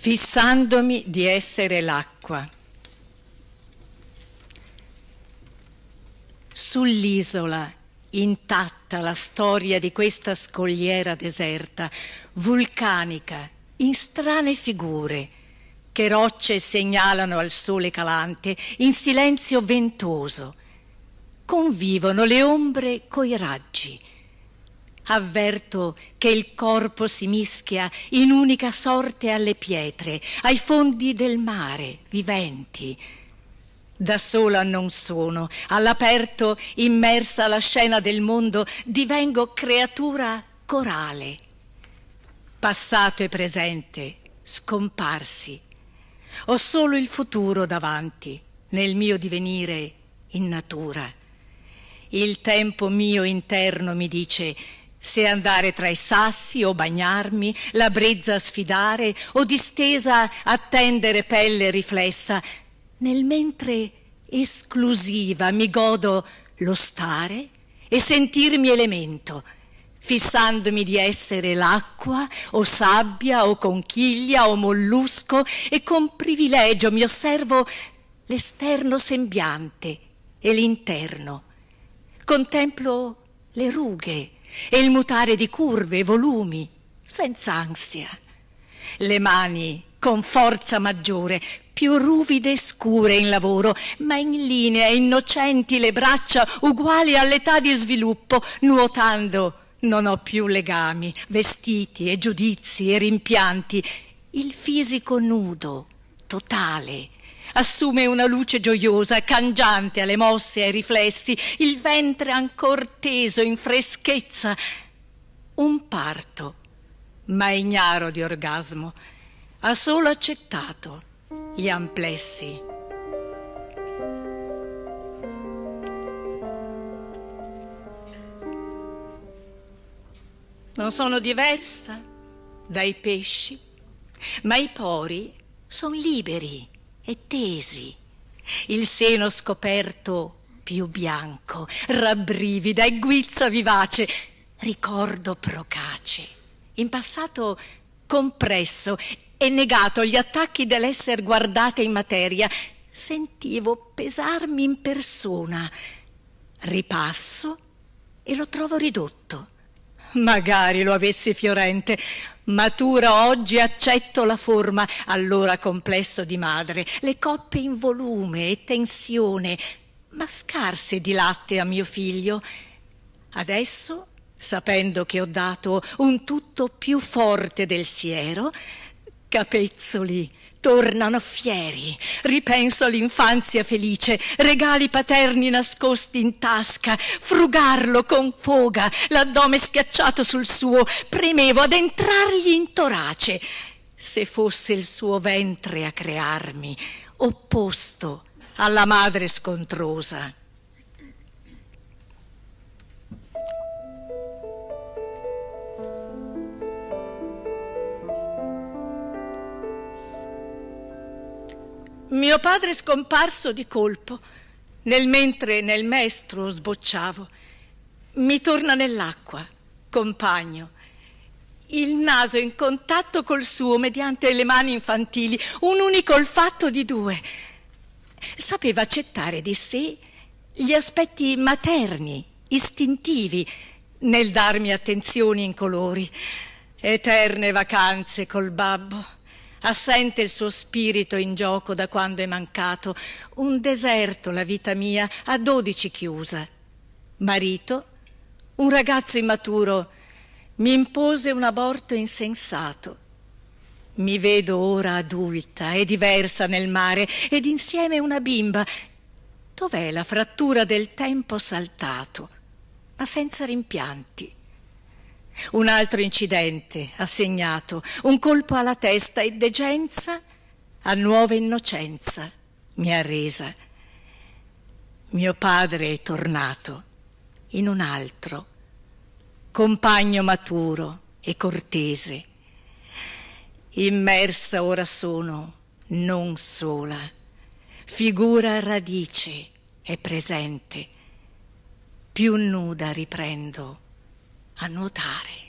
fissandomi di essere l'acqua. Sull'isola, intatta la storia di questa scogliera deserta, vulcanica, in strane figure, che rocce segnalano al sole calante, in silenzio ventoso, convivono le ombre coi raggi, Avverto che il corpo si mischia in unica sorte alle pietre, ai fondi del mare, viventi. Da sola non sono, all'aperto, immersa alla scena del mondo, divengo creatura corale. Passato e presente, scomparsi. Ho solo il futuro davanti, nel mio divenire in natura. Il tempo mio interno mi dice se andare tra i sassi o bagnarmi, la brezza sfidare o distesa attendere pelle riflessa, nel mentre esclusiva mi godo lo stare e sentirmi elemento, fissandomi di essere l'acqua o sabbia o conchiglia o mollusco e con privilegio mi osservo l'esterno sembiante e l'interno. Contemplo le rughe, e il mutare di curve e volumi senza ansia. Le mani con forza maggiore, più ruvide e scure in lavoro, ma in linea innocenti le braccia uguali all'età di sviluppo, nuotando non ho più legami, vestiti e giudizi e rimpianti, il fisico nudo, totale, assume una luce gioiosa, cangiante alle mosse e ai riflessi, il ventre ancor teso in freschezza. Un parto, ma ignaro di orgasmo, ha solo accettato gli amplessi. Non sono diversa dai pesci, ma i pori sono liberi e tesi, il seno scoperto più bianco, rabbrivida e guizza vivace, ricordo procace, in passato compresso e negato agli attacchi dell'esser guardate in materia, sentivo pesarmi in persona, ripasso e lo trovo ridotto Magari lo avessi fiorente, Matura oggi accetto la forma, allora complesso di madre, le coppe in volume e tensione, ma scarse di latte a mio figlio. Adesso, sapendo che ho dato un tutto più forte del siero, capezzoli Tornano fieri, ripenso all'infanzia felice, regali paterni nascosti in tasca, frugarlo con foga, l'addome schiacciato sul suo, premevo ad entrargli in torace. Se fosse il suo ventre a crearmi, opposto alla madre scontrosa. Mio padre scomparso di colpo, nel mentre nel maestro sbocciavo. Mi torna nell'acqua, compagno, il naso in contatto col suo mediante le mani infantili, un unico olfatto di due. Sapeva accettare di sé gli aspetti materni, istintivi, nel darmi attenzioni in colori, eterne vacanze col babbo Assente il suo spirito in gioco da quando è mancato. Un deserto la vita mia, a dodici chiusa. Marito, un ragazzo immaturo, mi impose un aborto insensato. Mi vedo ora adulta e diversa nel mare ed insieme una bimba. Dov'è la frattura del tempo saltato, ma senza rimpianti? Un altro incidente ha segnato, un colpo alla testa e degenza a nuova innocenza mi ha resa. Mio padre è tornato in un altro, compagno maturo e cortese. Immersa ora sono, non sola, figura radice è presente, più nuda riprendo a nuotare.